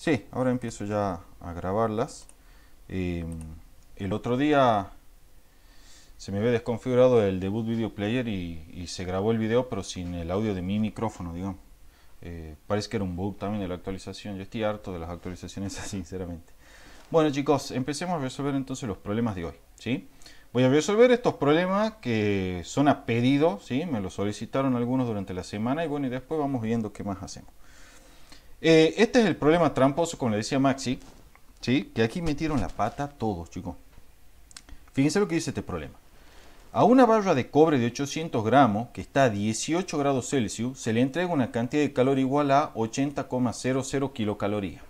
Sí, ahora empiezo ya a grabarlas. Em, el otro día se me había desconfigurado el debut video player y, se grabó el video pero sin el audio de mi micrófono, digamos. Eh, parece que era un bug también de la actualización. Yo estoy harto de las actualizaciones, sinceramente. Bueno chicos, empecemos a resolver entonces los problemas de hoy. ¿sí? Voy a resolver estos problemas que son a pedido, ¿sí? me los solicitaron algunos durante la semana y bueno, y después vamos viendo qué más hacemos. Eh, este es el problema tramposo, como le decía Maxi, ¿sí? que aquí metieron la pata todos, chicos. Fíjense lo que dice este problema. A una barra de cobre de 800 gramos, que está a 18 grados Celsius, se le entrega una cantidad de calor igual a 80,00 kilocalorías.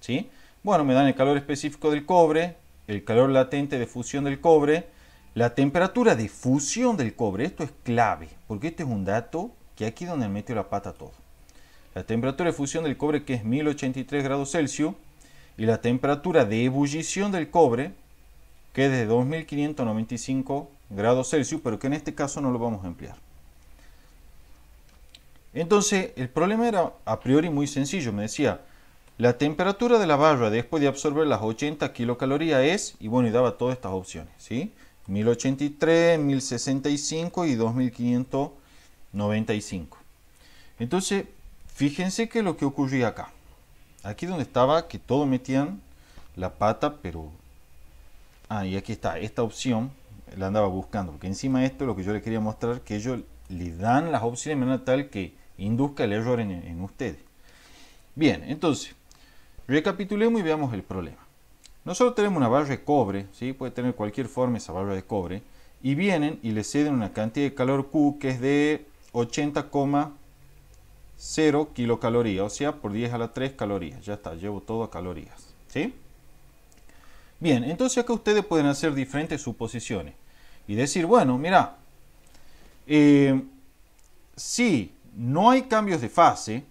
¿sí? Bueno, me dan el calor específico del cobre, el calor latente de fusión del cobre, la temperatura de fusión del cobre. Esto es clave, porque este es un dato que aquí es donde metió la pata todo. La temperatura de fusión del cobre que es 1083 grados Celsius y la temperatura de ebullición del cobre que es de 2595 grados Celsius, pero que en este caso no lo vamos a emplear. Entonces, el problema era a priori muy sencillo. Me decía, la temperatura de la barra después de absorber las 80 kilocalorías es, y bueno, y daba todas estas opciones, ¿sí? 1083, 1065 y 2595. Entonces, Fíjense que lo que ocurría acá, aquí donde estaba, que todo metían la pata, pero... Ah, y aquí está, esta opción la andaba buscando, porque encima de esto lo que yo le quería mostrar, que ellos le dan las opciones de manera tal que induzca el error en, ustedes. Bien, entonces, recapitulemos y veamos el problema. Nosotros tenemos una barra de cobre, ¿sí? puede tener cualquier forma esa barra de cobre, y vienen y le ceden una cantidad de calor Q que es de 80, 0 kilocalorías, o sea, por 10 a la 3 calorías. Ya está, llevo todo a calorías. ¿sí? Bien, entonces acá ustedes pueden hacer diferentes suposiciones y decir, bueno, mira, eh, si no hay cambios de fase,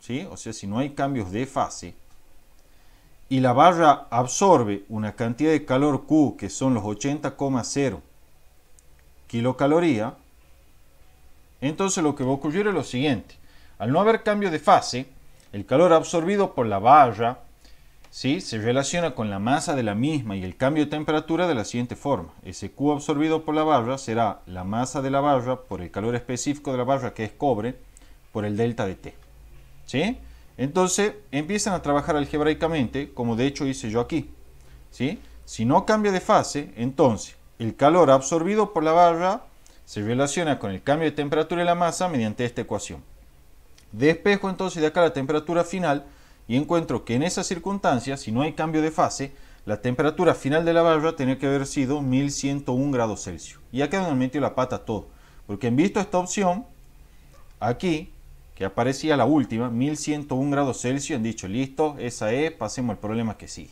¿sí? o sea, si no hay cambios de fase, y la barra absorbe una cantidad de calor Q que son los 80,0 kilocalorías, entonces lo que va a ocurrir es lo siguiente. Al no haber cambio de fase, el calor absorbido por la barra ¿sí? se relaciona con la masa de la misma y el cambio de temperatura de la siguiente forma. Ese Q absorbido por la barra será la masa de la barra por el calor específico de la barra que es cobre por el delta de T. Entonces empiezan a trabajar algebraicamente como de hecho hice yo aquí. Si no cambia de fase, entonces el calor absorbido por la barra se relaciona con el cambio de temperatura de la masa mediante esta ecuación. Despejo entonces de acá la temperatura final y encuentro que en esas circunstancias, si no hay cambio de fase, la temperatura final de la barra tenía que haber sido 1101 grados Celsius. Y acá donde metió la pata todo. Porque han visto esta opción, aquí, que aparecía la última, 1101 grados Celsius, han dicho, listo, esa es, pasemos al problema que sigue.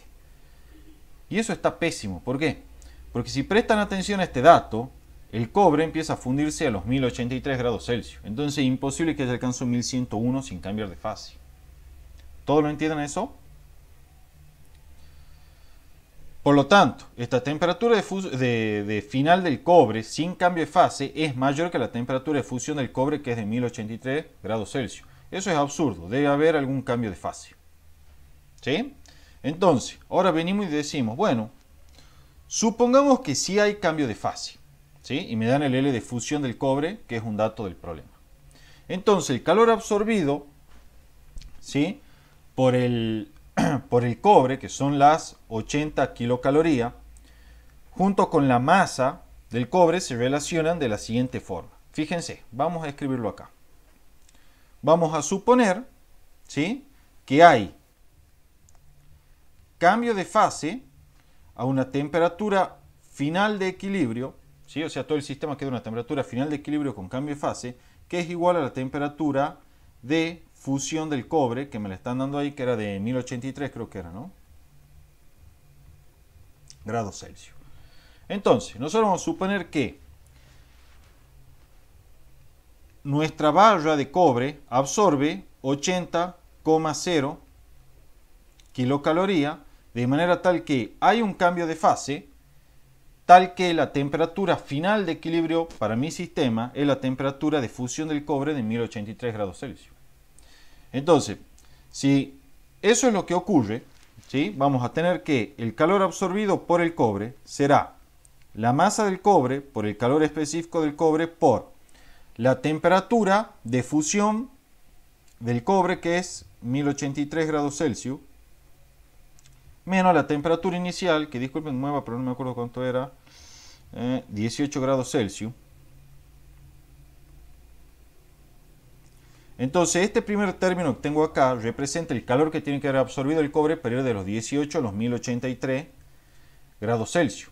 Y eso está pésimo. ¿Por qué? Porque si prestan atención a este dato, el cobre empieza a fundirse a los 1083 grados Celsius, entonces imposible que haya alcance 1101 sin cambiar de fase. ¿Todos lo entienden eso? Por lo tanto, esta temperatura de, de, final del cobre sin cambio de fase es mayor que la temperatura de fusión del cobre que es de 1083 grados Celsius. Eso es absurdo, debe haber algún cambio de fase. ¿Sí? Entonces, ahora venimos y decimos, bueno, supongamos que sí hay cambio de fase y me dan el L de fusión del cobre, que es un dato del problema. Entonces, el calor absorbido ¿sí? por, el, por el cobre, que son las 80 kilocalorías, junto con la masa del cobre se relacionan de la siguiente forma. Fíjense, vamos a escribirlo acá. Vamos a suponer ¿sí? que hay cambio de fase a una temperatura final de equilibrio o sea, todo el sistema queda a una temperatura final de equilibrio con cambio de fase, que es igual a la temperatura de fusión del cobre, que me la están dando ahí, que era de 1083 creo que era, ¿no? Grados Celsius. Entonces, nosotros vamos a suponer que nuestra barra de cobre absorbe 80,0 kilocaloría, de manera tal que hay un cambio de fase, tal que la temperatura final de equilibrio para mi sistema es la temperatura de fusión del cobre de 1083 grados Celsius. Entonces, si eso es lo que ocurre, vamos a tener que el calor absorbido por el cobre será la masa del cobre por el calor específico del cobre por la temperatura de fusión del cobre que es 1083 grados Celsius menos la temperatura inicial, que disculpen nueva, pero no me acuerdo cuánto era, 18 eh, grados Celsius. Entonces, este primer término que tengo acá representa el calor que tiene que haber absorbido el cobre para de los 18 a los 1083 grados Celsius.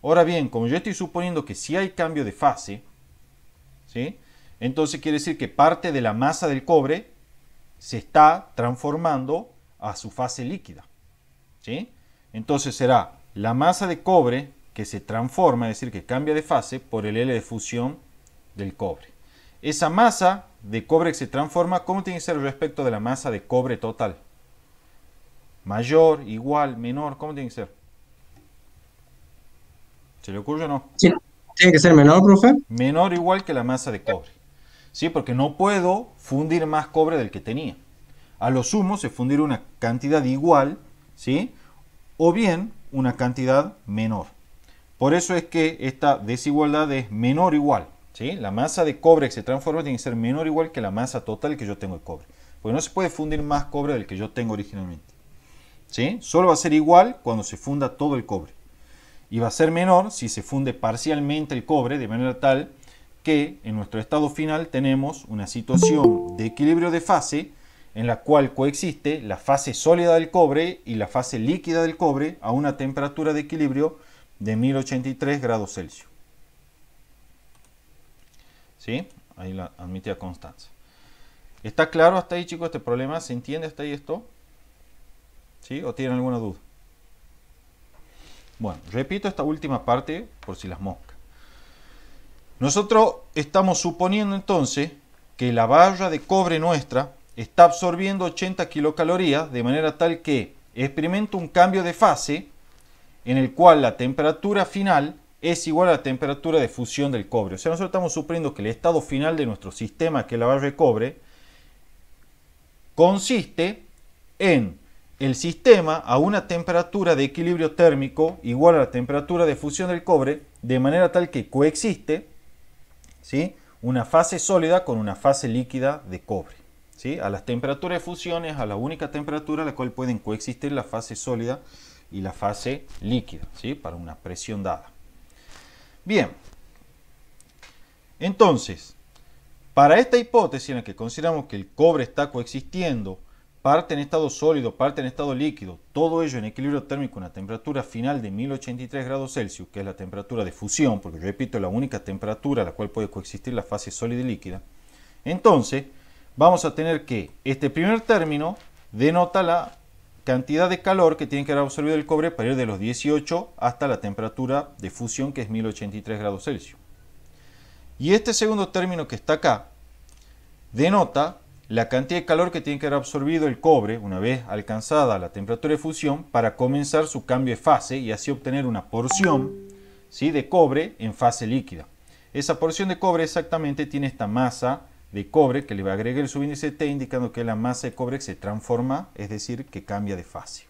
Ahora bien, como yo estoy suponiendo que si sí hay cambio de fase, ¿sí? entonces quiere decir que parte de la masa del cobre se está transformando a su fase líquida. Entonces será la masa de cobre que se transforma, es decir, que cambia de fase por el L de fusión del cobre. Esa masa de cobre que se transforma, ¿cómo tiene que ser respecto de la masa de cobre total? ¿Mayor, igual, menor? ¿Cómo tiene que ser? ¿Se le ocurre o no? Sí, tiene que ser menor, profe. Menor igual que la masa de cobre. ¿Sí? Porque no puedo fundir más cobre del que tenía. A lo sumo se fundirá una cantidad igual, ¿sí? o bien una cantidad menor. Por eso es que esta desigualdad es menor o igual. La masa de cobre que se transforma tiene que ser menor o igual que la masa total que yo tengo de cobre. Porque no se puede fundir más cobre del que yo tengo originalmente. ¿sí? Solo va a ser igual cuando se funda todo el cobre. Y va a ser menor si se funde parcialmente el cobre de manera tal que en nuestro estado final tenemos una situación de equilibrio de fase en la cual coexiste la fase sólida del cobre y la fase líquida del cobre a una temperatura de equilibrio de 1083 grados Celsius. ¿Sí? Ahí la admitía Constanza. ¿Está claro hasta ahí, chicos, este problema? ¿Se entiende hasta ahí esto? ¿Sí? ¿O tienen alguna duda? Bueno, repito esta última parte por si las moscas. Nosotros estamos suponiendo entonces que la barra de cobre nuestra está absorbiendo 80 kilocalorías de manera tal que experimenta un cambio de fase en el cual la temperatura final es igual a la temperatura de fusión del cobre. O sea, nosotros estamos suponiendo que el estado final de nuestro sistema, que es la barra de cobre, consiste en el sistema a una temperatura de equilibrio térmico igual a la temperatura de fusión del cobre, de manera tal que coexiste ¿sí? una fase sólida con una fase líquida de cobre a las temperaturas de fusión es a la única temperatura a la cual pueden coexistir la fase sólida y la fase líquida, ¿sí? para una presión dada. Bien, entonces, para esta hipótesis en la que consideramos que el cobre está coexistiendo, parte en estado sólido, parte en estado líquido, todo ello en equilibrio térmico a una temperatura final de 1083 grados Celsius, que es la temperatura de fusión, porque yo repito, es la única temperatura a la cual puede coexistir la fase sólida y líquida, entonces, vamos a tener que este primer término denota la cantidad de calor que tiene que haber absorbido el cobre para ir de los 18 hasta la temperatura de fusión que es 1083 grados Celsius. Y este segundo término que está acá denota la cantidad de calor que tiene que haber absorbido el cobre una vez alcanzada la temperatura de fusión para comenzar su cambio de fase y así obtener una porción ¿sí? de cobre en fase líquida. Esa porción de cobre exactamente tiene esta masa de cobre que le va a agregar el subíndice T indicando que la masa de cobre se transforma, es decir, que cambia de fase.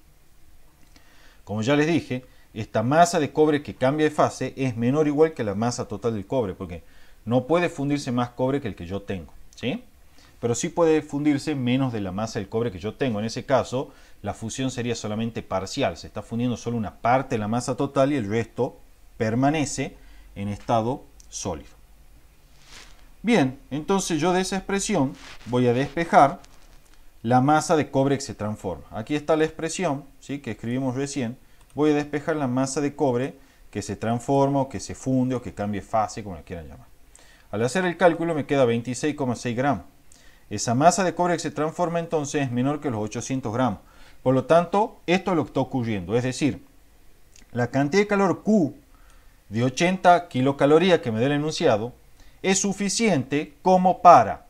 Como ya les dije, esta masa de cobre que cambia de fase es menor o igual que la masa total del cobre, porque no puede fundirse más cobre que el que yo tengo, ¿sí? Pero sí puede fundirse menos de la masa del cobre que yo tengo. En ese caso, la fusión sería solamente parcial, se está fundiendo solo una parte de la masa total y el resto permanece en estado sólido. Bien, entonces yo de esa expresión voy a despejar la masa de cobre que se transforma. Aquí está la expresión ¿sí? que escribimos recién. Voy a despejar la masa de cobre que se transforma o que se funde o que cambie fase, como la quieran llamar. Al hacer el cálculo me queda 26,6 gramos. Esa masa de cobre que se transforma entonces es menor que los 800 gramos. Por lo tanto, esto es lo que está ocurriendo. Es decir, la cantidad de calor Q de 80 kilocalorías que me da el enunciado es suficiente como para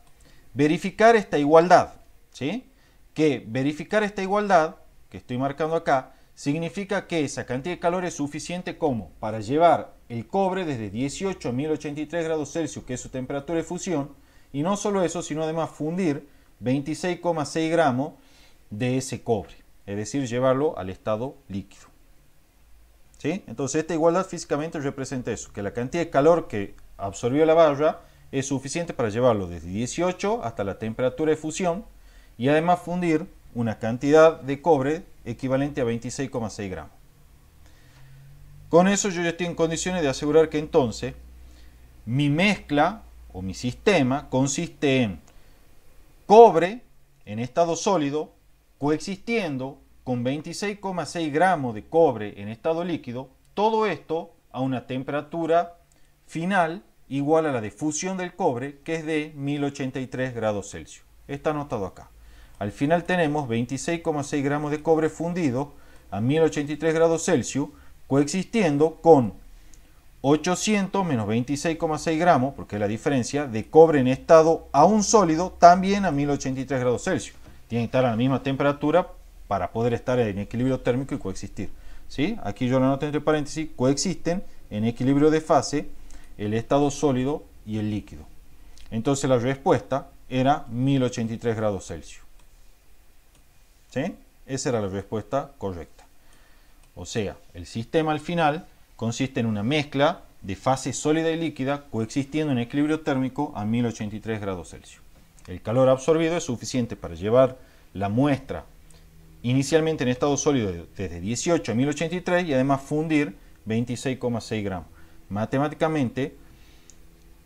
verificar esta igualdad, ¿sí? Que verificar esta igualdad, que estoy marcando acá, significa que esa cantidad de calor es suficiente como para llevar el cobre desde 18 a 1083 grados Celsius, que es su temperatura de fusión, y no solo eso, sino además fundir 26,6 gramos de ese cobre, es decir, llevarlo al estado líquido. ¿Sí? Entonces esta igualdad físicamente representa eso, que la cantidad de calor que absorbió la barra es suficiente para llevarlo desde 18 hasta la temperatura de fusión y además fundir una cantidad de cobre equivalente a 26,6 gramos. Con eso yo ya estoy en condiciones de asegurar que entonces mi mezcla o mi sistema consiste en cobre en estado sólido coexistiendo con 26,6 gramos de cobre en estado líquido, todo esto a una temperatura final igual a la difusión del cobre, que es de 1083 grados Celsius. Está anotado acá. Al final tenemos 26,6 gramos de cobre fundido a 1083 grados Celsius, coexistiendo con 800 menos 26,6 gramos, porque es la diferencia, de cobre en estado aún sólido, también a 1083 grados Celsius. Tiene que estar a la misma temperatura para poder estar en equilibrio térmico y coexistir. ¿sí? Aquí yo lo anoto entre paréntesis, coexisten en equilibrio de fase el estado sólido y el líquido. Entonces la respuesta era 1083 grados Celsius. ¿Sí? Esa era la respuesta correcta. O sea, el sistema al final consiste en una mezcla de fase sólida y líquida coexistiendo en equilibrio térmico a 1083 grados Celsius. El calor absorbido es suficiente para llevar la muestra inicialmente en estado sólido desde 18 a 1083 y además fundir 26,6 gramos. Matemáticamente,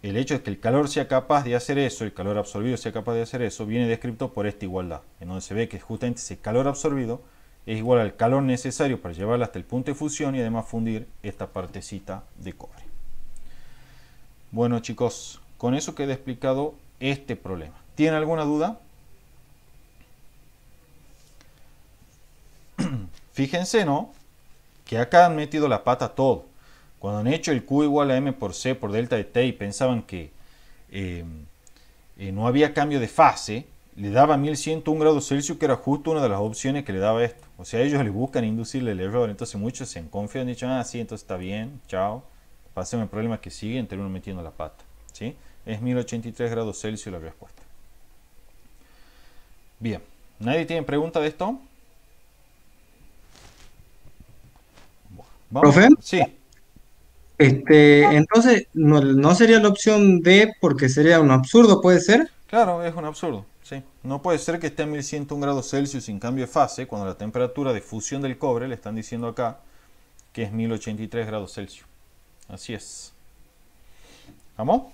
el hecho de que el calor sea capaz de hacer eso, el calor absorbido sea capaz de hacer eso, viene descrito por esta igualdad, en donde se ve que justamente ese calor absorbido es igual al calor necesario para llevarla hasta el punto de fusión y además fundir esta partecita de cobre. Bueno chicos, con eso queda explicado este problema. ¿Tienen alguna duda? Fíjense, ¿no? Que acá han metido la pata todo. Cuando han hecho el Q igual a M por C por delta de T y pensaban que eh, eh, no había cambio de fase, le daba 1101 grados Celsius, que era justo una de las opciones que le daba esto. O sea, ellos le buscan inducirle el error, entonces muchos se confían, dicho, ah, sí, entonces está bien, chao, pasen el problema que sigue, termino metiendo la pata. ¿sí? Es 1083 grados Celsius la respuesta. Bien, ¿nadie tiene pregunta de esto? Vamos. Sí. Este, entonces, no, sería la opción D porque sería un absurdo, ¿puede ser? Claro, es un absurdo, sí. No puede ser que esté a 1101 grados Celsius sin cambio de fase cuando la temperatura de fusión del cobre, le están diciendo acá, que es 1083 grados Celsius. Así es. ¿Vamos?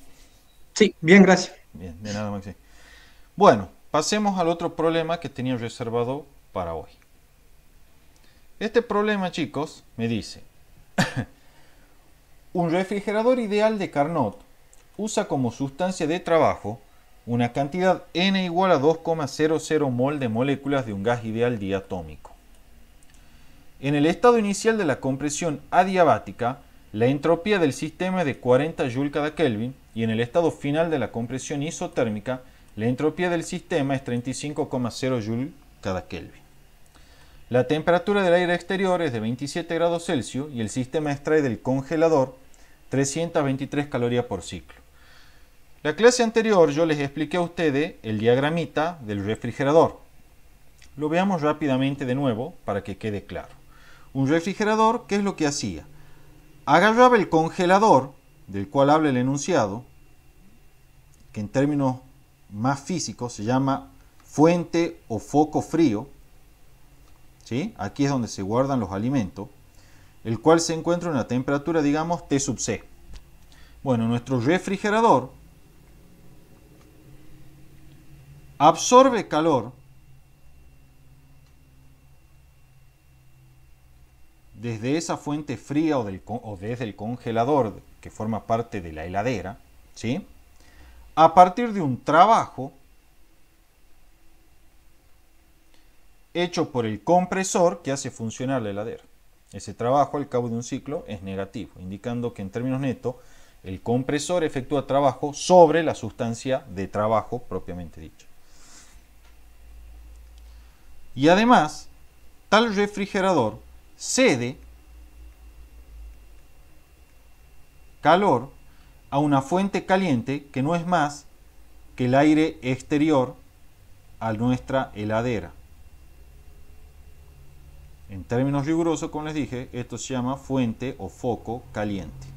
Sí, bien, gracias. Bien, de nada, Maxi. Bueno, pasemos al otro problema que tenía reservado para hoy. Este problema, chicos, me dice... Un refrigerador ideal de Carnot usa como sustancia de trabajo una cantidad n igual a 2,00 mol de moléculas de un gas ideal diatómico. En el estado inicial de la compresión adiabática, la entropía del sistema es de 40 Joule cada Kelvin y en el estado final de la compresión isotérmica, la entropía del sistema es 35,0 Joule cada Kelvin. La temperatura del aire exterior es de 27 grados Celsius y el sistema extrae del congelador 323 calorías por ciclo. La clase anterior yo les expliqué a ustedes el diagramita del refrigerador. Lo veamos rápidamente de nuevo para que quede claro. Un refrigerador, ¿qué es lo que hacía? Agarraba el congelador, del cual habla el enunciado, que en términos más físicos se llama fuente o foco frío. ¿sí? Aquí es donde se guardan los alimentos el cual se encuentra en una temperatura, digamos, T sub C. Bueno, nuestro refrigerador absorbe calor desde esa fuente fría o, del, o, desde el congelador que forma parte de la heladera, ¿sí? a partir de un trabajo hecho por el compresor que hace funcionar la heladera. Ese trabajo al cabo de un ciclo es negativo, indicando que en términos netos el compresor efectúa trabajo sobre la sustancia de trabajo propiamente dicho Y además, tal refrigerador cede calor a una fuente caliente que no es más que el aire exterior a nuestra heladera. En términos rigurosos, como les dije, esto se llama fuente o foco caliente,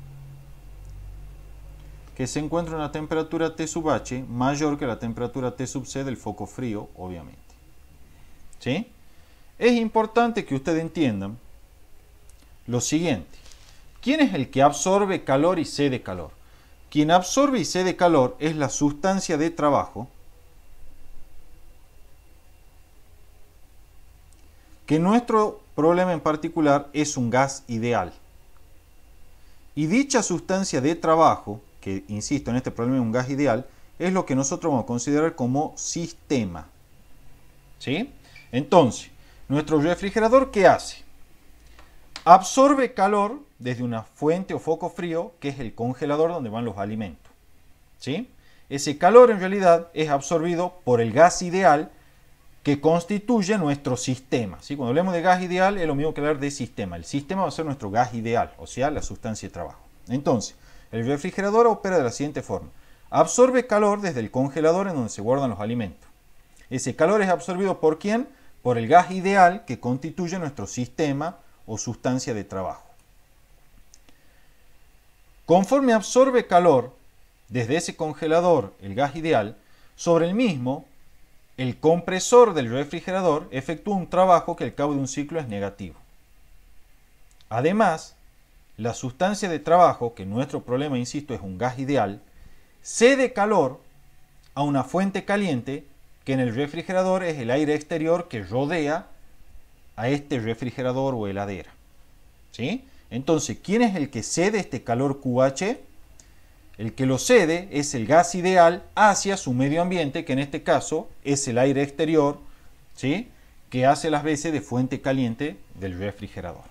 que se encuentra en una temperatura T sub H mayor que la temperatura T sub C del foco frío, obviamente. ¿Sí? Es importante que ustedes entiendan lo siguiente. ¿Quién es el que absorbe calor y cede calor? Quien absorbe y cede calor es la sustancia de trabajo que nuestro problema en particular es un gas ideal. Y dicha sustancia de trabajo, que insisto en este problema es un gas ideal, es lo que nosotros vamos a considerar como sistema. ¿Sí? Entonces, nuestro refrigerador, ¿qué hace? Absorbe calor desde una fuente o foco frío, que es el congelador donde van los alimentos. ¿Sí? Ese calor en realidad es absorbido por el gas ideal que constituye nuestro sistema. Si Cuando hablemos de gas ideal es lo mismo que hablar de sistema. El sistema va a ser nuestro gas ideal, o sea, la sustancia de trabajo. Entonces, el refrigerador opera de la siguiente forma. Absorbe calor desde el congelador en donde se guardan los alimentos. Ese calor es absorbido por quién? Por el gas ideal que constituye nuestro sistema o sustancia de trabajo. Conforme absorbe calor desde ese congelador, el gas ideal, sobre el mismo el compresor del refrigerador efectúa un trabajo que al cabo de un ciclo es negativo. Además, la sustancia de trabajo, que nuestro problema, insisto, es un gas ideal, cede calor a una fuente caliente que en el refrigerador es el aire exterior que rodea a este refrigerador o heladera. ¿Sí? Entonces, ¿quién es el que cede este calor QH? El que lo cede es el gas ideal hacia su medio ambiente, que en este caso es el aire exterior, ¿sí? que hace las veces de fuente caliente del refrigerador.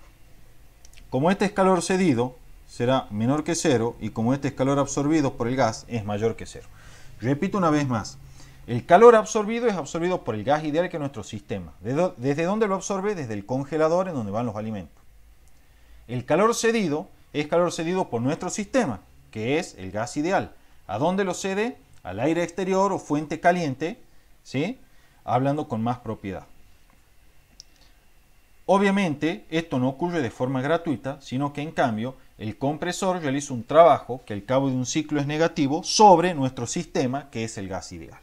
Como este es calor cedido, será menor que cero y como este es calor absorbido por el gas, es mayor que cero. Repito una vez más, el calor absorbido es absorbido por el gas ideal que es nuestro sistema. ¿Desde dónde lo absorbe? Desde el congelador en donde van los alimentos. El calor cedido es calor cedido por nuestro sistema que es el gas ideal. ¿A dónde lo cede? Al aire exterior o fuente caliente, ¿sí? Hablando con más propiedad. Obviamente, esto no ocurre de forma gratuita, sino que en cambio el compresor realiza un trabajo que al cabo de un ciclo es negativo sobre nuestro sistema, que es el gas ideal.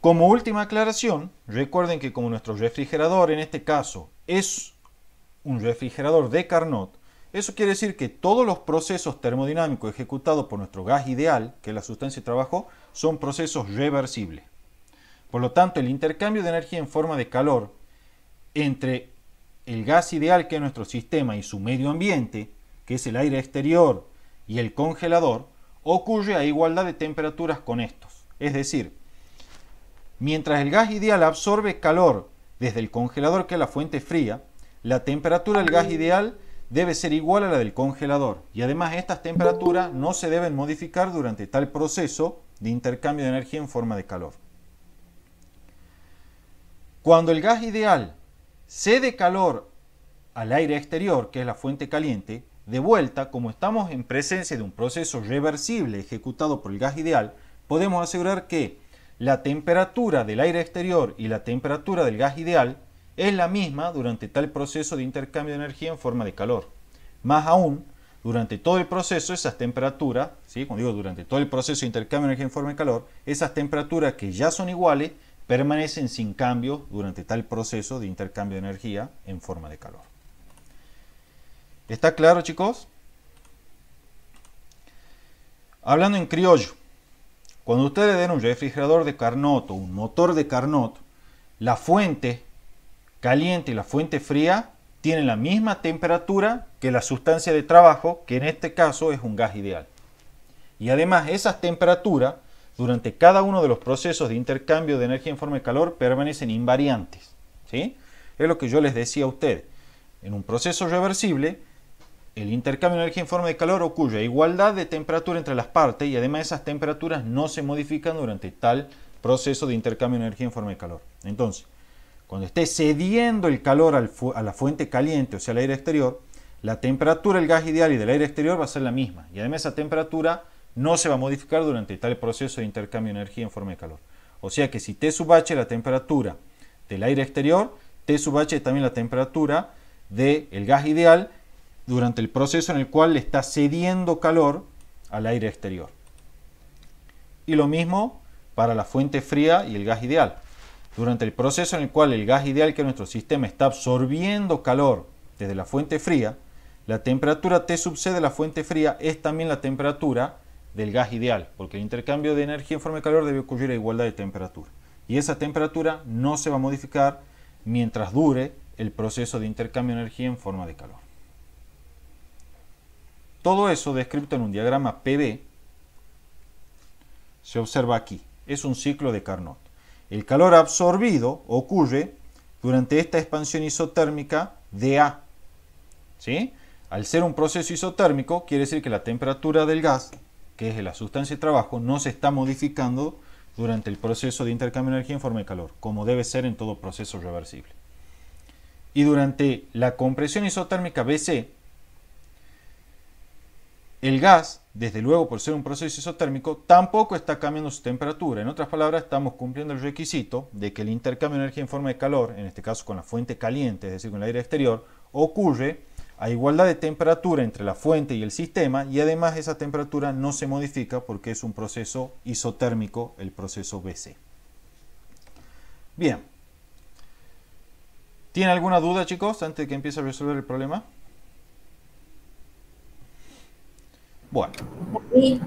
Como última aclaración, recuerden que como nuestro refrigerador en este caso es un refrigerador de Carnot, eso quiere decir que todos los procesos termodinámicos ejecutados por nuestro gas ideal, que es la sustancia de trabajo, son procesos reversibles. Por lo tanto, el intercambio de energía en forma de calor entre el gas ideal que es nuestro sistema y su medio ambiente, que es el aire exterior y el congelador, ocurre a igualdad de temperaturas con estos. Es decir, mientras el gas ideal absorbe calor desde el congelador, que es la fuente fría, la temperatura del gas ideal debe ser igual a la del congelador y además estas temperaturas no se deben modificar durante tal proceso de intercambio de energía en forma de calor. Cuando el gas ideal cede calor al aire exterior, que es la fuente caliente, de vuelta, como estamos en presencia de un proceso reversible ejecutado por el gas ideal, podemos asegurar que la temperatura del aire exterior y la temperatura del gas ideal es la misma durante tal proceso de intercambio de energía en forma de calor. Más aún, durante todo el proceso, esas temperaturas, ¿sí? cuando digo durante todo el proceso de intercambio de energía en forma de calor, esas temperaturas que ya son iguales permanecen sin cambio durante tal proceso de intercambio de energía en forma de calor. ¿Está claro, chicos? Hablando en criollo, cuando ustedes den un refrigerador de Carnot o un motor de Carnot, la fuente caliente y la fuente fría tienen la misma temperatura que la sustancia de trabajo, que en este caso es un gas ideal. Y además esas temperaturas durante cada uno de los procesos de intercambio de energía en forma de calor permanecen invariantes. ¿sí? Es lo que yo les decía a ustedes. En un proceso reversible, el intercambio de energía en forma de calor ocurre a igualdad de temperatura entre las partes y además esas temperaturas no se modifican durante tal proceso de intercambio de energía en forma de calor. Entonces, cuando esté cediendo el calor a la fuente caliente, o sea, al aire exterior, la temperatura del gas ideal y del aire exterior va a ser la misma. Y además esa temperatura no se va a modificar durante tal proceso de intercambio de energía en forma de calor. O sea que si T sub H la temperatura del aire exterior, T sub H es también la temperatura del gas ideal durante el proceso en el cual le está cediendo calor al aire exterior. Y lo mismo para la fuente fría y el gas ideal. Durante el proceso en el cual el gas ideal que nuestro sistema está absorbiendo calor desde la fuente fría, la temperatura T sub C de la fuente fría es también la temperatura del gas ideal, porque el intercambio de energía en forma de calor debe ocurrir a igualdad de temperatura. Y esa temperatura no se va a modificar mientras dure el proceso de intercambio de energía en forma de calor. Todo eso descrito en un diagrama PV, se observa aquí. Es un ciclo de Carnot. El calor absorbido ocurre durante esta expansión isotérmica de A. ¿Sí? Al ser un proceso isotérmico, quiere decir que la temperatura del gas, que es la sustancia de trabajo, no se está modificando durante el proceso de intercambio de energía en forma de calor, como debe ser en todo proceso reversible. Y durante la compresión isotérmica BC, el gas desde luego, por ser un proceso isotérmico, tampoco está cambiando su temperatura. En otras palabras, estamos cumpliendo el requisito de que el intercambio de energía en forma de calor, en este caso con la fuente caliente, es decir, con el aire exterior, ocurre a igualdad de temperatura entre la fuente y el sistema y además esa temperatura no se modifica porque es un proceso isotérmico, el proceso BC. Bien. ¿Tiene alguna duda, chicos, antes de que empiece a resolver el problema? Bueno.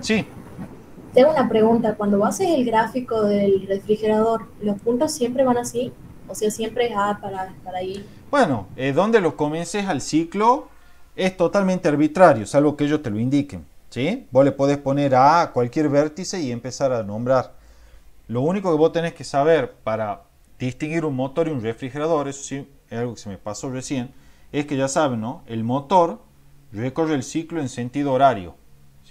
Sí. Tengo una pregunta. Cuando haces el gráfico del refrigerador, ¿los puntos siempre van así? O sea, siempre es A para, para Bueno, eh, donde lo comiences al ciclo es totalmente arbitrario, salvo que ellos te lo indiquen. ¿sí? Vos le podés poner A a cualquier vértice y empezar a nombrar. Lo único que vos tenés que saber para distinguir un motor y un refrigerador, eso sí, es algo que se me pasó recién, es que ya saben, ¿no? El motor recorre el ciclo en sentido horario.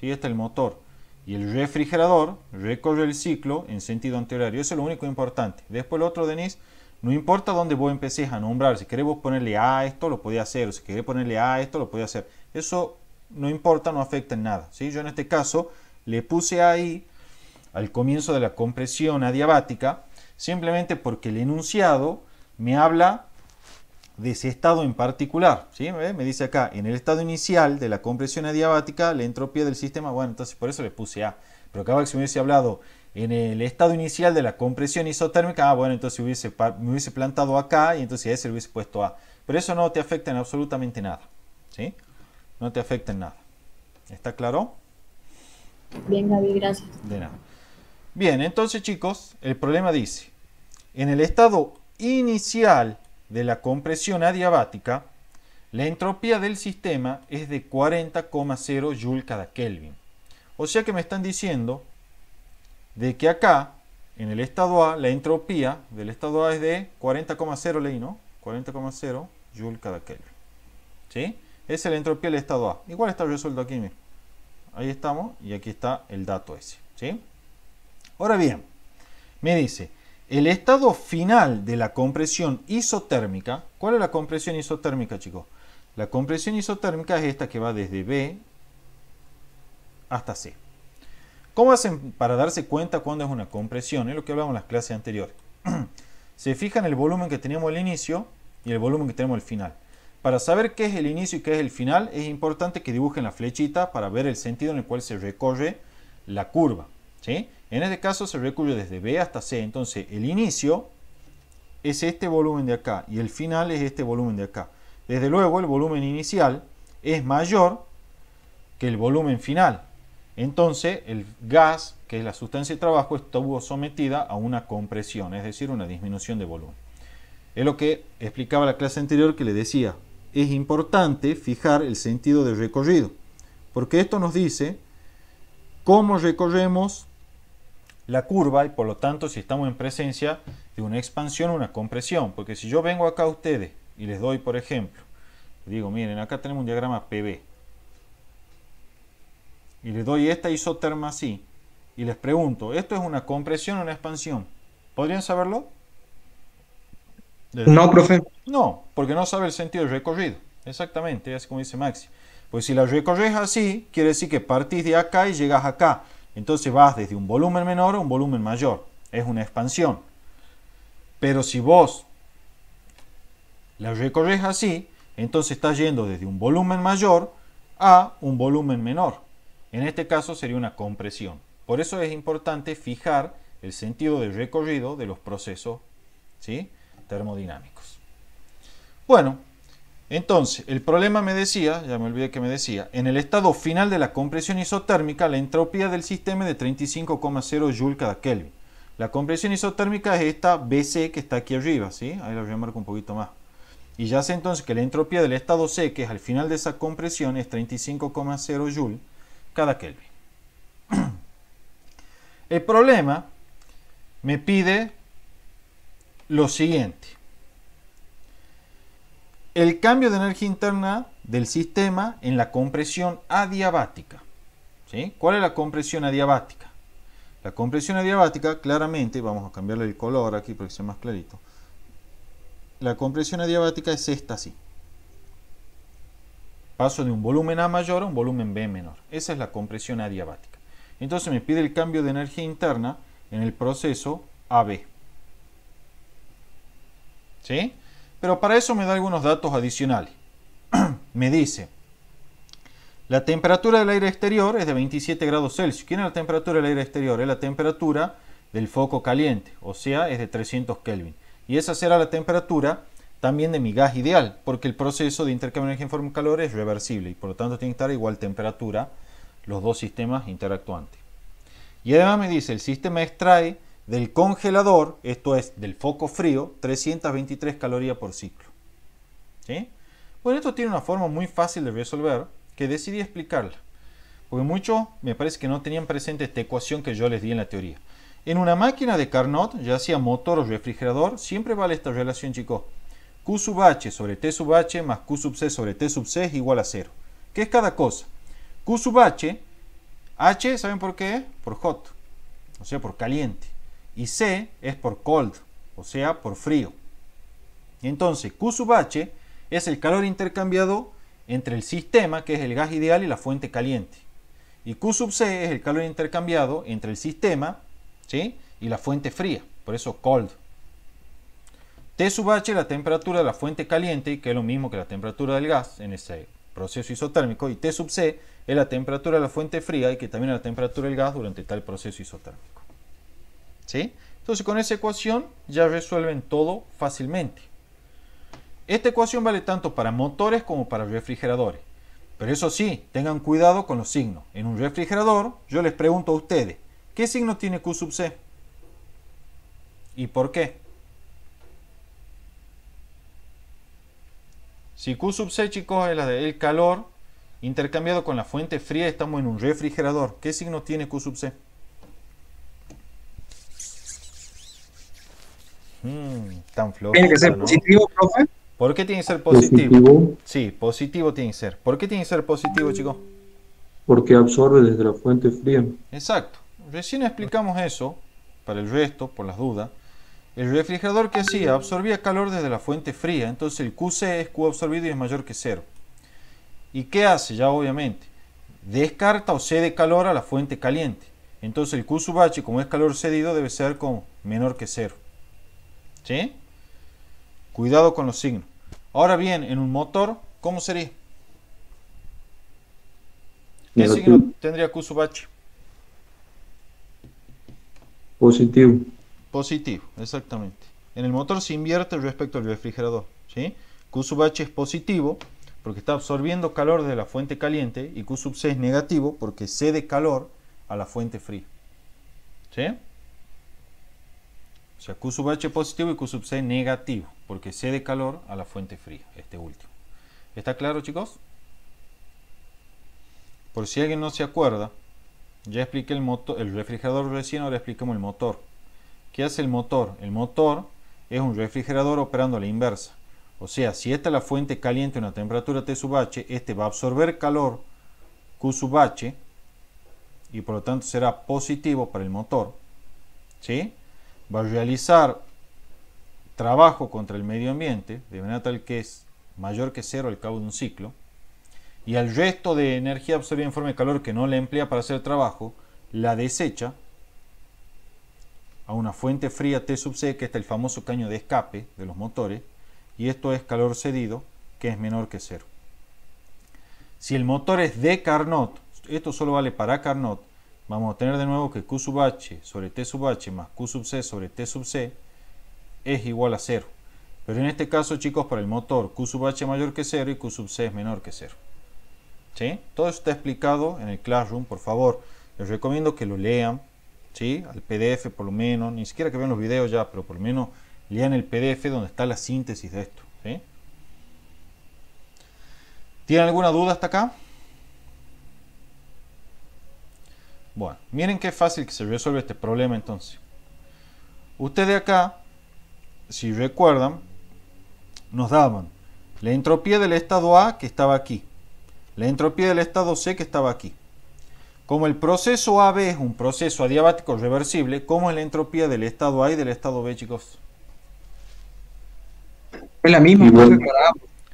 ¿sí? el motor. Y el refrigerador recorre el ciclo en sentido antihorario. Eso es lo único importante. Después el otro, Denis, no importa dónde vos empecés a nombrar. Si querés ponerle A esto, lo puede hacer. O si querés ponerle A esto, lo puede hacer. Eso no importa, no afecta en nada. si Yo en este caso le puse ahí al comienzo de la compresión adiabática simplemente porque el enunciado me habla de ese estado en particular. ¿sí? ¿Eh? Me dice acá, en el estado inicial de la compresión adiabática, la entropía del sistema, bueno, entonces por eso le puse A. Pero acaba que si me hubiese hablado en el estado inicial de la compresión isotérmica, ah, bueno, entonces hubiese, me hubiese plantado acá y entonces a ese le hubiese puesto A. Pero eso no te afecta en absolutamente nada. ¿sí? No te afecta en nada. ¿Está claro? Bien, David, gracias. De nada. Bien, entonces chicos, el problema dice, en el estado inicial de la compresión adiabática, la entropía del sistema es de 40,0 Joule cada Kelvin. O sea que me están diciendo de que acá, en el estado A, la entropía del estado A es de 40,0 leí, ¿no? 40,0 Joule cada Kelvin. ¿Sí? Esa es la entropía del estado A. Igual está resuelto aquí, Ahí estamos y aquí está el dato ese. ¿Sí? Ahora bien, me dice, el estado final de la compresión isotérmica, ¿cuál es la compresión isotérmica, chicos? La compresión isotérmica es esta que va desde B hasta C. ¿Cómo hacen para darse cuenta cuándo es una compresión? Es lo que hablamos en las clases anteriores. Se fijan el volumen que teníamos al inicio y el volumen que tenemos al final. Para saber qué es el inicio y qué es el final, es importante que dibujen la flechita para ver el sentido en el cual se recorre la curva. En este caso se recorre desde B hasta C, entonces el inicio es este volumen de acá y el final es este volumen de acá. Desde luego el volumen inicial es mayor que el volumen final. Entonces el gas, que es la sustancia de trabajo, estuvo sometida a una compresión, es decir, una disminución de volumen. Es lo que explicaba la clase anterior que le decía, es importante fijar el sentido de recorrido, porque esto nos dice cómo recorremos la curva y por lo tanto si estamos en presencia de una expansión, o una compresión. Porque si yo vengo acá a ustedes y les doy, por ejemplo, digo, miren, acá tenemos un diagrama PB. Y les doy esta isoterma así. Y les pregunto, ¿esto es una compresión o una expansión? ¿Podrían saberlo? no, profe. No, porque no sabe el sentido del recorrido. Exactamente, es como dice Maxi. Pues si la recorres así, quiere decir que partís de acá y llegas acá. Entonces vas desde un volumen menor a un volumen mayor. Es una expansión. Pero si vos la recorres así, entonces estás yendo desde un volumen mayor a un volumen menor. En este caso sería una compresión. Por eso es importante fijar el sentido del recorrido de los procesos ¿sí? termodinámicos. Bueno, entonces, el problema me decía, ya me olvidé que me decía, en el estado final de la compresión isotérmica, la entropía del sistema es de 35,0 Joule cada Kelvin. La compresión isotérmica es esta BC que está aquí arriba, ¿sí? Ahí la marcar un poquito más. Y ya sé entonces que la entropía del estado C, que es al final de esa compresión, es 35,0 Joule cada Kelvin. El problema me pide lo siguiente el cambio de energía interna del sistema en la compresión adiabática. ¿sí? ¿Cuál es la compresión adiabática? La compresión adiabática, claramente, vamos a cambiarle el color aquí para que sea más clarito. La compresión adiabática es esta así. Paso de un volumen A mayor a un volumen B menor. Esa es la compresión adiabática. Entonces me pide el cambio de energía interna en el proceso AB. ¿Sí? Pero para eso me da algunos datos adicionales. me dice, la temperatura del aire exterior es de 27 grados Celsius. ¿Quién es la temperatura del aire exterior? Es la temperatura del foco caliente, o sea, es de 300 Kelvin. Y esa será la temperatura también de mi gas ideal, porque el proceso de intercambio de energía en forma de calor es reversible y por lo tanto tiene que estar a igual temperatura los dos sistemas interactuantes. Y además me dice, el sistema extrae del congelador, esto es, del foco frío, 323 calorías por ciclo. Bueno, esto tiene una forma muy fácil de resolver que decidí explicarla, porque muchos me parece que no tenían presente esta ecuación que yo les di en la teoría. En una máquina de Carnot, ya sea motor o refrigerador, siempre vale esta relación, chicos. Q sub H sobre T sub H más Q sub C sobre T sub C es igual a 0. ¿Qué es cada cosa? Q sub H, H, ¿saben por qué? Por hot, o sea, por caliente y C es por cold, o sea, por frío. Entonces, Q sub H es el calor intercambiado entre el sistema, que es el gas ideal, y la fuente caliente. Y Q sub C es el calor intercambiado entre el sistema ¿sí? y la fuente fría, por eso cold. T sub H es la temperatura de la fuente caliente, que es lo mismo que la temperatura del gas en ese proceso isotérmico. Y T sub C es la temperatura de la fuente fría y que también es la temperatura del gas durante tal proceso isotérmico. Entonces con esa ecuación ya resuelven todo fácilmente. Esta ecuación vale tanto para motores como para refrigeradores. Pero eso sí, tengan cuidado con los signos. En un refrigerador, yo les pregunto a ustedes, ¿qué signo tiene Q sub C? ¿Y por qué? Si Q sub C, chicos, es el calor intercambiado con la fuente fría, estamos en un refrigerador. ¿Qué signo tiene Q sub C? Mm, tan flojo. ¿Tiene que ser positivo, profe? ¿Por qué tiene que ser positivo? Sí, positivo tiene que ser. ¿Por qué tiene que ser positivo, chico? Porque absorbe desde la fuente fría. Exacto. Recién explicamos eso, para el resto, por las dudas. El refrigerador que hacía absorbía calor desde la fuente fría, entonces el QC es Q absorbido y es mayor que cero. ¿Y qué hace? Ya obviamente, descarta o cede calor a la fuente caliente. Entonces el Q sub H, como es calor cedido, debe ser con menor que cero. Cuidado con los signos. Ahora bien, en un motor, ¿cómo sería? ¿Qué signo tendría H? Positivo. Positivo, exactamente. En el motor se invierte respecto al refrigerador. ¿sí? Q sub H es positivo porque está absorbiendo calor de la fuente caliente y Q sub C es negativo porque cede calor a la fuente fría. ¿Sí? O sea, Q sub H positivo y Q sub C negativo, porque cede calor a la fuente fría, este último. ¿Está claro, chicos? Por si alguien no se acuerda, ya expliqué el el refrigerador recién, ahora explicamos el motor. ¿Qué hace el motor? El motor es un refrigerador operando a la inversa. O sea, si esta es la fuente caliente a una temperatura T sub H, este va a absorber calor Q sub H y por lo tanto será positivo para el motor. ¿Sí? va a realizar trabajo contra el medio ambiente, de manera tal que es mayor que cero al cabo de un ciclo, y al resto de energía absorbida en forma de calor que no le emplea para hacer trabajo, la desecha a una fuente fría T sub C, que es el famoso caño de escape de los motores, y esto es calor cedido, que es menor que cero. Si el motor es de Carnot, esto solo vale para Carnot, vamos a tener de nuevo que Q sub H sobre T sub H más Q sub C sobre T sub C es igual a 0. Pero en este caso, chicos, para el motor Q sub H mayor que 0 y Q sub C es menor que 0. ¿Sí? Todo está explicado en el Classroom, por favor. Les recomiendo que lo lean, ¿sí? Al PDF por lo menos, ni siquiera que vean los videos ya, pero por lo menos lean el PDF donde está la síntesis de esto, ¿Tienen alguna duda hasta acá? Bueno, miren qué fácil que se resuelve este problema entonces. Ustedes acá, si recuerdan, nos daban la entropía del estado A que estaba aquí, la entropía del estado C que estaba aquí. Como el proceso AB es un proceso adiabático reversible, ¿cómo es la entropía del estado A y del estado B, chicos? Es la misma.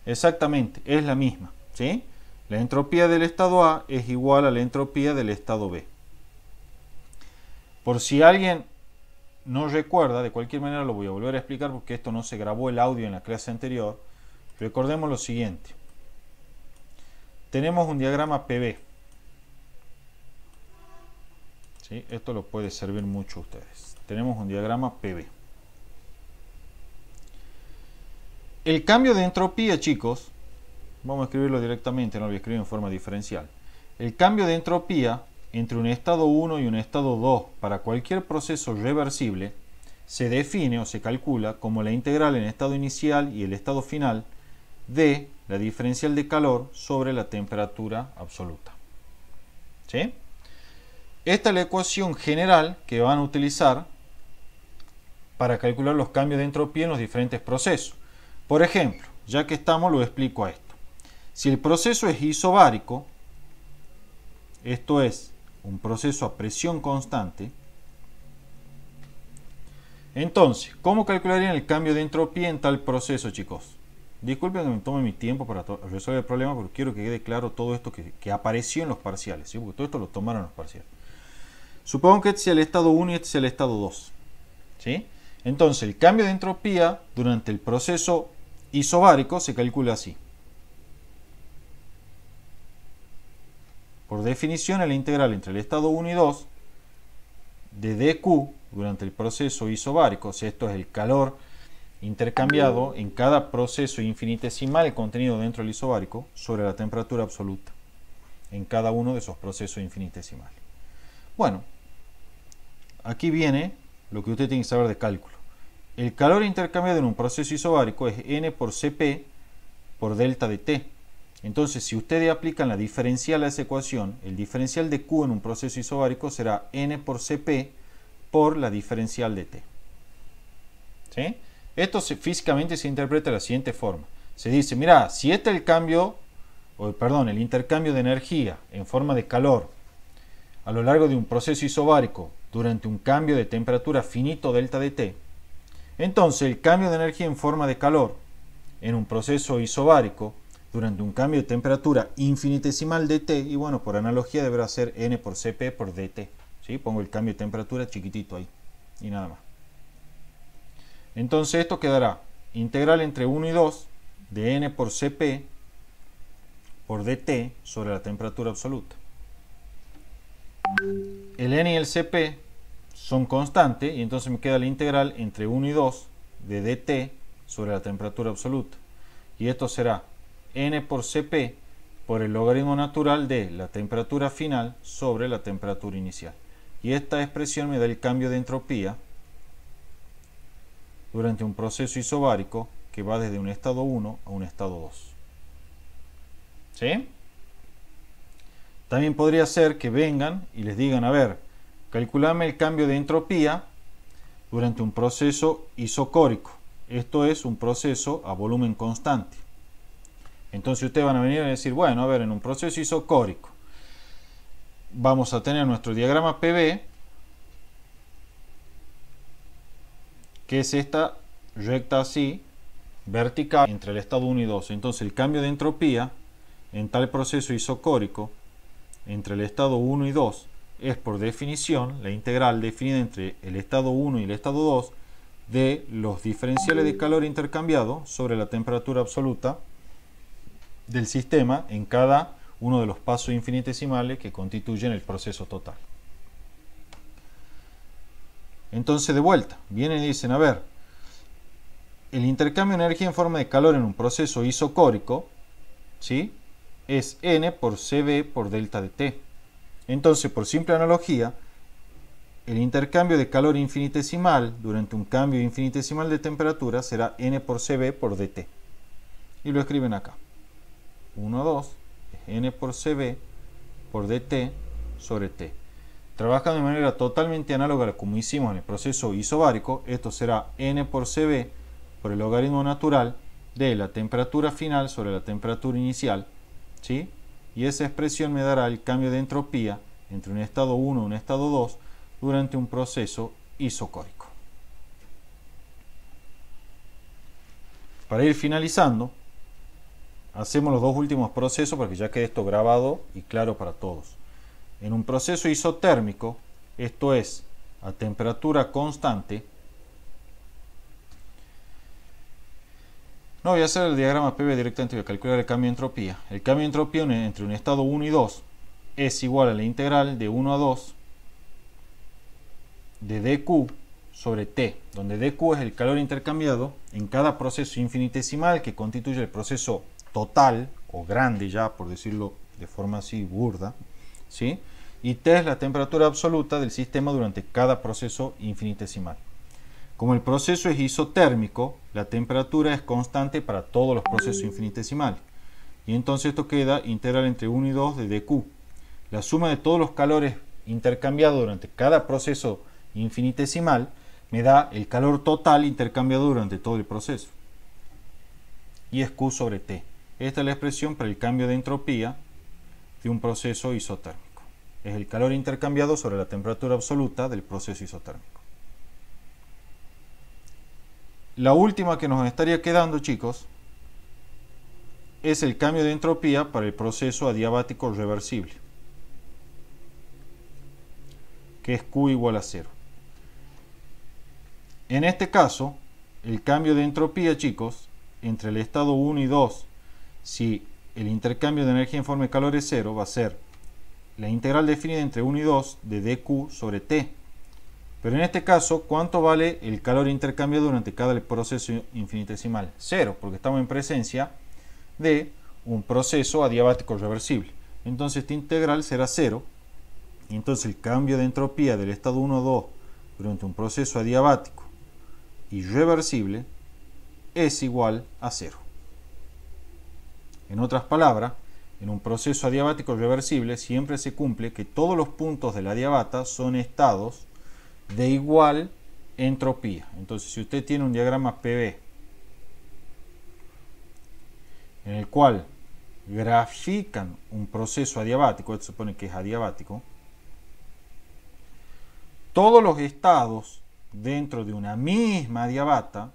Exactamente, es la misma. ¿sí? La entropía del estado A es igual a la entropía del estado B. Por si alguien no recuerda, de cualquier manera lo voy a volver a explicar porque esto no se grabó el audio en la clase anterior. Recordemos lo siguiente. Tenemos un diagrama PB. ¿Sí? Esto lo puede servir mucho a ustedes. Tenemos un diagrama PB. El cambio de entropía, chicos, vamos a escribirlo directamente, no lo voy a escribir en forma diferencial. El cambio de entropía entre un estado 1 y un estado 2 para cualquier proceso reversible se define o se calcula como la integral en estado inicial y el estado final de la diferencial de calor sobre la temperatura absoluta. ¿Sí? Esta es la ecuación general que van a utilizar para calcular los cambios de entropía en los diferentes procesos. Por ejemplo, ya que estamos, lo explico a esto. Si el proceso es isobárico, esto es, un proceso a presión constante, entonces, ¿cómo calcularían el cambio de entropía en tal proceso, chicos? Disculpen que me tome mi tiempo para resolver el problema, pero quiero que quede claro todo esto que, apareció en los parciales, ¿sí? porque todo esto lo tomaron los parciales. Supongo que este es el estado 1 y este es el estado 2. ¿sí? Entonces, el cambio de entropía durante el proceso isobárico se calcula así. Por definición, la integral entre el estado 1 y 2 de dq durante el proceso isobárico, si esto es el calor intercambiado en cada proceso infinitesimal contenido dentro del isobárico sobre la temperatura absoluta en cada uno de esos procesos infinitesimales. Bueno, aquí viene lo que usted tiene que saber de cálculo. El calor intercambiado en un proceso isobárico es n por Cp por delta de T. Entonces, si ustedes aplican la diferencial a esa ecuación, el diferencial de Q en un proceso isobárico será N por Cp por la diferencial de T. Esto físicamente se interpreta de la siguiente forma. Se dice, mira, si este es el cambio, o, perdón, el intercambio de energía en forma de calor a lo largo de un proceso isobárico durante un cambio de temperatura finito delta de T, entonces el cambio de energía en forma de calor en un proceso isobárico durante un cambio de temperatura infinitesimal de T, y bueno, por analogía deberá ser N por Cp por dt. ¿sí? Pongo el cambio de temperatura chiquitito ahí, y nada más. Entonces esto quedará integral entre 1 y 2 de N por Cp por dt sobre la temperatura absoluta. El N y el Cp son constantes y entonces me queda la integral entre 1 y 2 de dt sobre la temperatura absoluta. Y esto será N por Cp por el logaritmo natural de la temperatura final sobre la temperatura inicial. Y esta expresión me da el cambio de entropía durante un proceso isobárico que va desde un estado 1 a un estado 2. ¿Sí? También podría ser que vengan y les digan, a ver, calculame el cambio de entropía durante un proceso isocórico. Esto es un proceso a volumen constante. Entonces ustedes van a venir a decir, bueno, a ver, en un proceso isocórico vamos a tener nuestro diagrama PB, que es esta recta así, vertical, entre el estado 1 y 2. Entonces el cambio de entropía en tal proceso isocórico entre el estado 1 y 2 es por definición la integral definida entre el estado 1 y el estado 2 de los diferenciales de calor intercambiado sobre la temperatura absoluta del sistema en cada uno de los pasos infinitesimales que constituyen el proceso total. Entonces, de vuelta, vienen y dicen, a ver, el intercambio de energía en forma de calor en un proceso isocórico, ¿sí? Es N por CB por delta de T. Entonces, por simple analogía, el intercambio de calor infinitesimal durante un cambio infinitesimal de temperatura será N por CB por DT. Y lo escriben acá. 1, 2, es n por CB por dt sobre t. Trabaja de manera totalmente análoga a como hicimos en el proceso isobárico. Esto será n por CB por el logaritmo natural de la temperatura final sobre la temperatura inicial. ¿sí? Y esa expresión me dará el cambio de entropía entre un estado 1 y un estado 2 durante un proceso isocórico. Para ir finalizando, Hacemos los dos últimos procesos porque ya quede esto grabado y claro para todos. En un proceso isotérmico, esto es, a temperatura constante, no voy a hacer el diagrama PV directamente, voy a calcular el cambio de entropía. El cambio de entropía entre un estado 1 y 2 es igual a la integral de 1 a 2 de dq sobre T, donde dq es el calor intercambiado en cada proceso infinitesimal que constituye el proceso total o grande ya, por decirlo de forma así burda, ¿sí? Y T es la temperatura absoluta del sistema durante cada proceso infinitesimal. Como el proceso es isotérmico, la temperatura es constante para todos los procesos infinitesimales. Y entonces esto queda integral entre 1 y 2 de dq. La suma de todos los calores intercambiados durante cada proceso infinitesimal me da el calor total intercambiado durante todo el proceso. Y es Q sobre T. Esta es la expresión para el cambio de entropía de un proceso isotérmico. Es el calor intercambiado sobre la temperatura absoluta del proceso isotérmico. La última que nos estaría quedando, chicos, es el cambio de entropía para el proceso adiabático reversible, que es Q igual a cero. En este caso, el cambio de entropía, chicos, entre el estado 1 y 2 si el intercambio de energía en forma de calor es cero, va a ser la integral definida entre 1 y 2 de dq sobre t. Pero en este caso, ¿cuánto vale el calor intercambiado durante cada proceso infinitesimal? Cero, porque estamos en presencia de un proceso adiabático reversible. Entonces esta integral será cero. entonces el cambio de entropía del estado 1 o 2 durante un proceso adiabático y reversible es igual a cero. En otras palabras, en un proceso adiabático reversible siempre se cumple que todos los puntos de la diabata son estados de igual entropía. Entonces, si usted tiene un diagrama PB en el cual grafican un proceso adiabático, esto supone que es adiabático, todos los estados dentro de una misma diabata,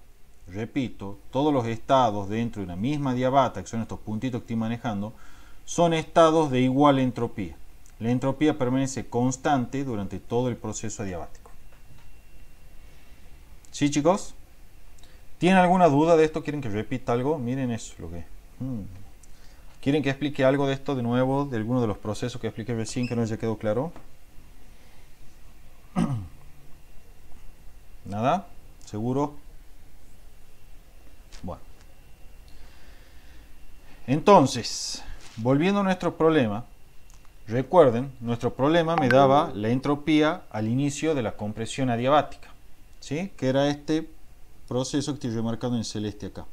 repito, todos los estados dentro de una misma diabata, que son estos puntitos que estoy manejando, son estados de igual entropía. La entropía permanece constante durante todo el proceso adiabático. ¿Sí, chicos? ¿Tienen alguna duda de esto? ¿Quieren que repita algo? Miren eso, lo que... Mm. ¿Quieren que explique algo de esto de nuevo, de alguno de los procesos que expliqué recién que no haya quedó claro? ¿Nada? ¿Seguro? Entonces, volviendo a nuestro problema, recuerden, nuestro problema me daba la entropía al inicio de la compresión adiabática, ¿sí? que era este proceso que estoy marcado en celeste acá.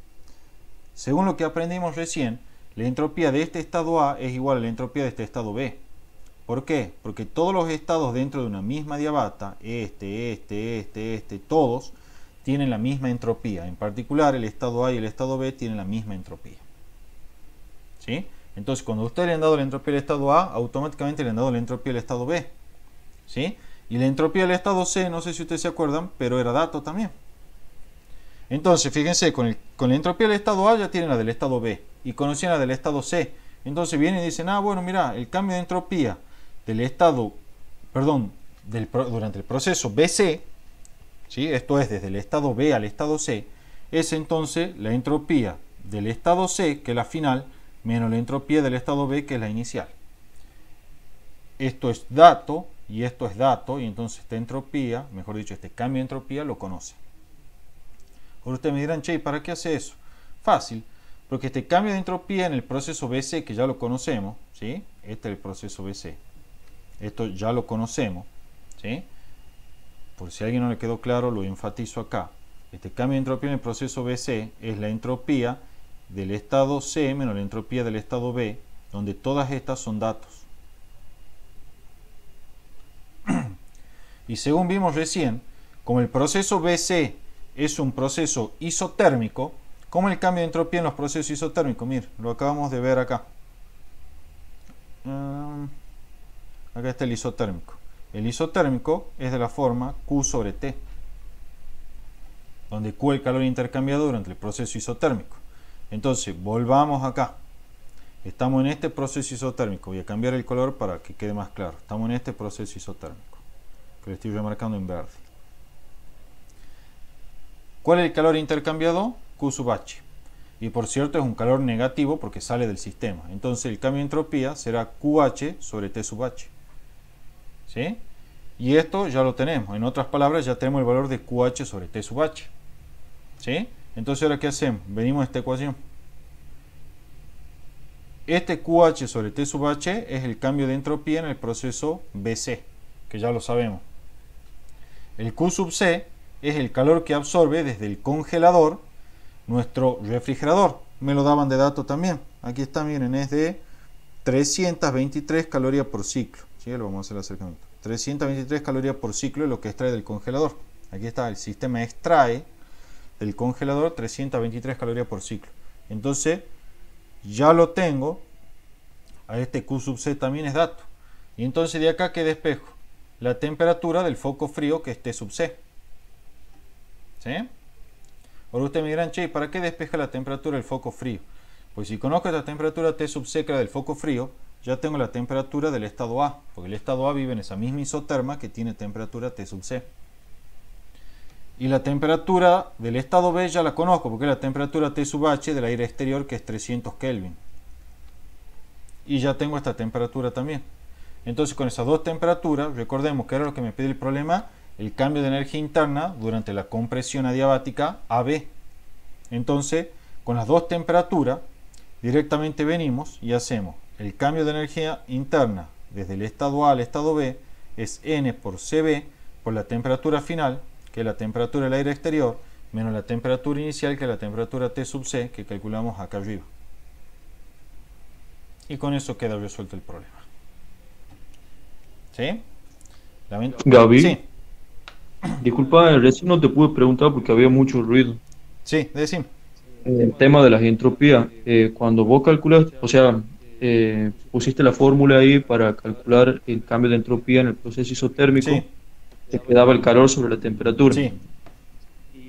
Según lo que aprendimos recién, la entropía de este estado A es igual a la entropía de este estado B. ¿Por qué? Porque todos los estados dentro de una misma diabata, este, este, este, este, todos, tienen la misma entropía. En particular, el estado A y el estado B tienen la misma entropía. Entonces, cuando usted le han dado la entropía del estado A, automáticamente le han dado la entropía del estado B. ¿sí? Y la entropía del estado C, no sé si ustedes se acuerdan, pero era dato también. Entonces, fíjense, con, la entropía del estado A ya tienen la del estado B y conocían la del estado C. Entonces vienen y dicen, ah, bueno, mira, el cambio de entropía del estado, perdón, durante el proceso BC, ¿sí? esto es desde el estado B al estado C, es entonces la entropía del estado C, que es la final, menos la entropía del estado B, que es la inicial. Esto es dato y esto es dato, y entonces esta entropía, mejor dicho, este cambio de entropía lo conoce. Ahora ustedes me dirán, Che, ¿para qué hace eso? Fácil, porque este cambio de entropía en el proceso BC, que ya lo conocemos, ¿sí? Este es el proceso BC. Esto ya lo conocemos, ¿sí? Por si a alguien no le quedó claro, lo enfatizo acá. Este cambio de entropía en el proceso BC es la entropía del estado C menos la entropía del estado B, donde todas estas son datos. y según vimos recién, como el proceso BC es un proceso isotérmico, como el cambio de entropía en los procesos isotérmicos, mir, lo acabamos de ver acá. acá está el isotérmico. El isotérmico es de la forma Q sobre T, donde Q es el calor intercambiado durante el proceso isotérmico. Entonces, volvamos acá. Estamos en este proceso isotérmico. Voy a cambiar el color para que quede más claro. Estamos en este proceso isotérmico. Que lo estoy remarcando en verde. ¿Cuál es el calor intercambiado? Q sub H. Y por cierto es un calor negativo porque sale del sistema. Entonces el cambio de entropía será QH sobre T sub H. ¿Sí? Y esto ya lo tenemos. En otras palabras ya tenemos el valor de QH sobre T sub H. ¿Sí? Entonces ahora ¿qué hacemos? Venimos a esta ecuación. Este QH sobre T sub H es el cambio de entropía en el proceso BC, que ya lo sabemos. El Q sub C es el calor que absorbe desde el congelador nuestro refrigerador. Me lo daban de dato también. Aquí está, miren, es de 323 calorías por ciclo. ¿sí? Lo vamos a hacer acercamiento. 323 calorías por ciclo es lo que extrae del congelador. Aquí está, el sistema extrae del congelador 323 calorías por ciclo. Entonces, ya lo tengo. A este Q sub C también es dato. Y entonces de acá que despejo la temperatura del foco frío que es T sub C. ¿Sí? Ahora usted me dirán, che, ¿para qué despeja la temperatura del foco frío? Pues si conozco la temperatura T sub C que del foco frío, ya tengo la temperatura del estado A, porque el estado A vive en esa misma isoterma que tiene temperatura T sub C. Y la temperatura del estado B ya la conozco, porque es la temperatura T sub H del aire exterior, que es 300 Kelvin. Y ya tengo esta temperatura también. Entonces con esas dos temperaturas, recordemos que era lo que me pide el problema, el cambio de energía interna durante la compresión adiabática AB. Entonces, con las dos temperaturas, directamente venimos y hacemos el cambio de energía interna desde el estado A al estado B, es N por CB por la temperatura final que la temperatura del aire exterior menos la temperatura inicial que la temperatura T sub C que calculamos acá arriba. Y con eso queda resuelto el problema. ¿Sí? Gaby. Sí. Disculpa, recién no te pude preguntar porque había mucho ruido. Sí, decime. El tema de la entropía eh, cuando vos calculaste o sea, eh, pusiste la fórmula ahí para calcular el cambio de entropía en el proceso isotérmico. Sí te quedaba el calor sobre la temperatura. Sí.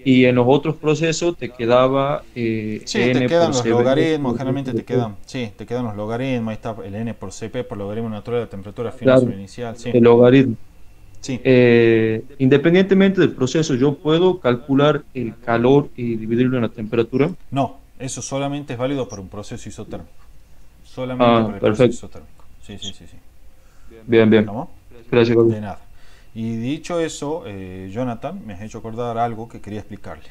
Y en los otros procesos te quedaba. Eh, sí, te quedan los logaritmos, generalmente te quedan. Sí, te quedan los logaritmos. Ahí está el n por cp por logaritmo natural de la temperatura final sobre inicial. Sí. El logaritmo. Sí. Eh, independientemente del proceso, ¿yo puedo calcular el calor y dividirlo en la temperatura? No, eso solamente es válido por un proceso isotérmico. Solamente ah, por el proceso isotérmico. Sí, sí, sí. Bien, bien. Gracias, De nada. Y dicho eso, eh, Jonathan, me has hecho acordar algo que quería explicarle.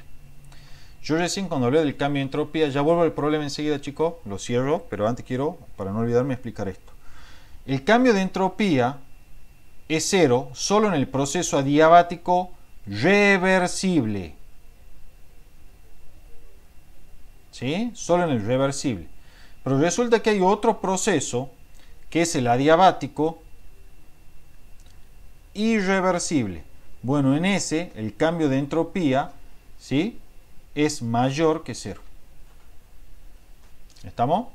Yo recién cuando hablé del cambio de entropía, ya vuelvo al problema enseguida chicos, lo cierro, pero antes quiero, para no olvidarme, explicar esto. El cambio de entropía es cero solo en el proceso adiabático reversible. ¿Sí? Solo en el reversible. Pero resulta que hay otro proceso, que es el adiabático, irreversible. Bueno, en ese el cambio de entropía ¿sí? es mayor que cero. ¿Estamos?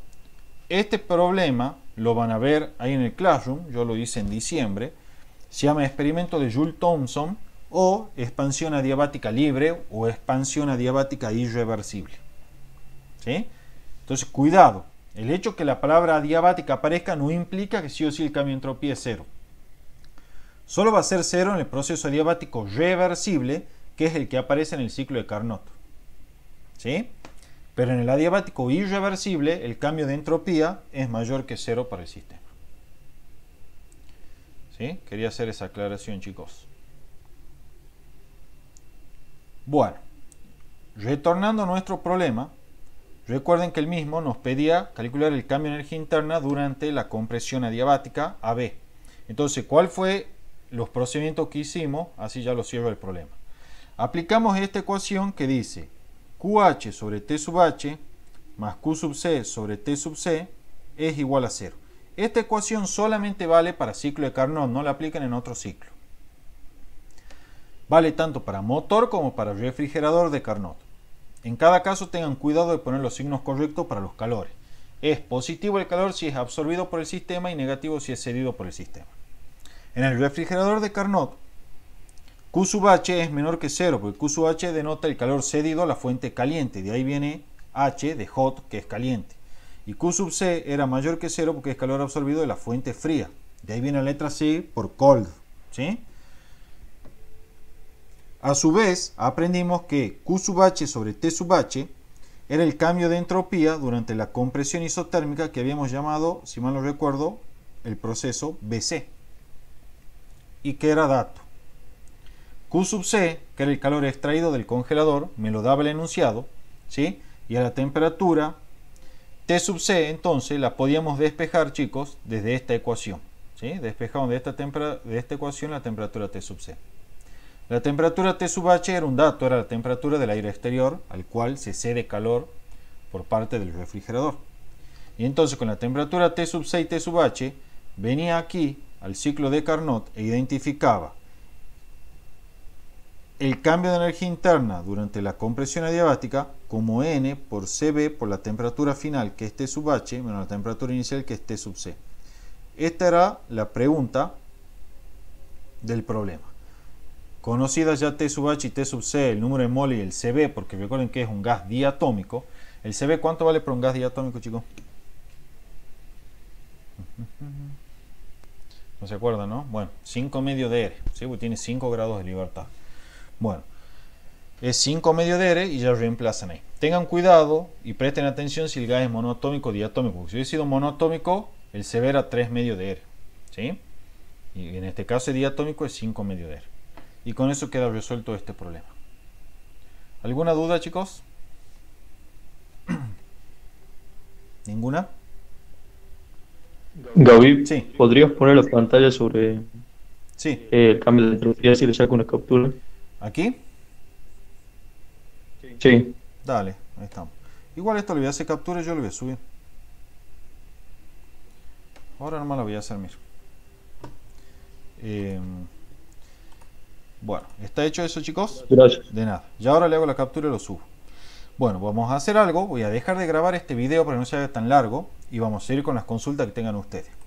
Este problema lo van a ver ahí en el Classroom, yo lo hice en diciembre. Se llama experimento de Jules Thomson o expansión adiabática libre o expansión adiabática irreversible. ¿Sí? Entonces, cuidado. El hecho que la palabra adiabática aparezca no implica que sí o sí el cambio de entropía es cero. Solo va a ser cero en el proceso adiabático reversible, que es el que aparece en el ciclo de Carnot. ¿Sí? Pero en el adiabático irreversible, el cambio de entropía es mayor que cero para el sistema. ¿Sí? Quería hacer esa aclaración, chicos. Bueno, retornando a nuestro problema, recuerden que el mismo nos pedía calcular el cambio de energía interna durante la compresión adiabática AB. Entonces, ¿cuál fue los procedimientos que hicimos, así ya lo cierro el problema. Aplicamos esta ecuación que dice QH sobre T sub H más Q sub C sobre T sub C es igual a cero. Esta ecuación solamente vale para ciclo de Carnot, no la aplican en otro ciclo. Vale tanto para motor como para refrigerador de Carnot. En cada caso tengan cuidado de poner los signos correctos para los calores. Es positivo el calor si es absorbido por el sistema y negativo si es cedido por el sistema. En el refrigerador de Carnot, Q sub H es menor que 0, porque Q sub H denota el calor cedido a la fuente caliente. De ahí viene H de hot, que es caliente. Y Q sub C era mayor que 0 porque es calor absorbido de la fuente fría. De ahí viene la letra C por cold. A su vez, aprendimos que Q sub H sobre T sub H era el cambio de entropía durante la compresión isotérmica que habíamos llamado, si mal no recuerdo, el proceso BC y que era dato. Q sub C, que era el calor extraído del congelador, me lo daba el enunciado, ¿sí? Y a la temperatura, T sub C, entonces, la podíamos despejar, chicos, desde esta ecuación, ¿sí? Despejamos de esta, de esta ecuación la temperatura T sub C. La temperatura T sub H era un dato, era la temperatura del aire exterior al cual se cede calor por parte del refrigerador. Y entonces con la temperatura T sub C y T sub H venía aquí al ciclo de Carnot e identificaba el cambio de energía interna durante la compresión adiabática como N por CB por la temperatura final que es este T sub H menos la temperatura inicial que es este T sub C. Esta era la pregunta del problema. Conocidas ya T sub H y T sub C, el número de mol y el CB, porque recuerden que es un gas diatómico. ¿El CB cuánto vale por un gas diatómico, chicos? No se acuerdan, ¿no? Bueno, 5 medio de R, ¿sí? Pues tiene 5 grados de libertad. Bueno, es 5 medio de R y ya reemplazan ahí. Tengan cuidado y presten atención si el gas es monoatómico o diatómico. si hubiese sido monoatómico, el se verá 3 medio de R, ¿sí? Y en este caso el diatómico es 5 medio de R. Y con eso queda resuelto este problema. ¿Alguna duda, chicos? ¿Ninguna? Gaby, ¿podrías poner la pantalla sobre eh, el cambio de entropía si le saco una captura? ¿Aquí? Sí. Dale, ahí estamos. Igual esto le voy a hacer captura y yo lo voy a subir. Ahora nomás lo voy a hacer, mira. Eh, bueno, ¿está hecho eso, chicos? Gracias. De nada. Y ahora le hago la captura y lo subo. Bueno, vamos a hacer algo. Voy a dejar de grabar este video para no sea tan largo y vamos a ir con las consultas que tengan ustedes.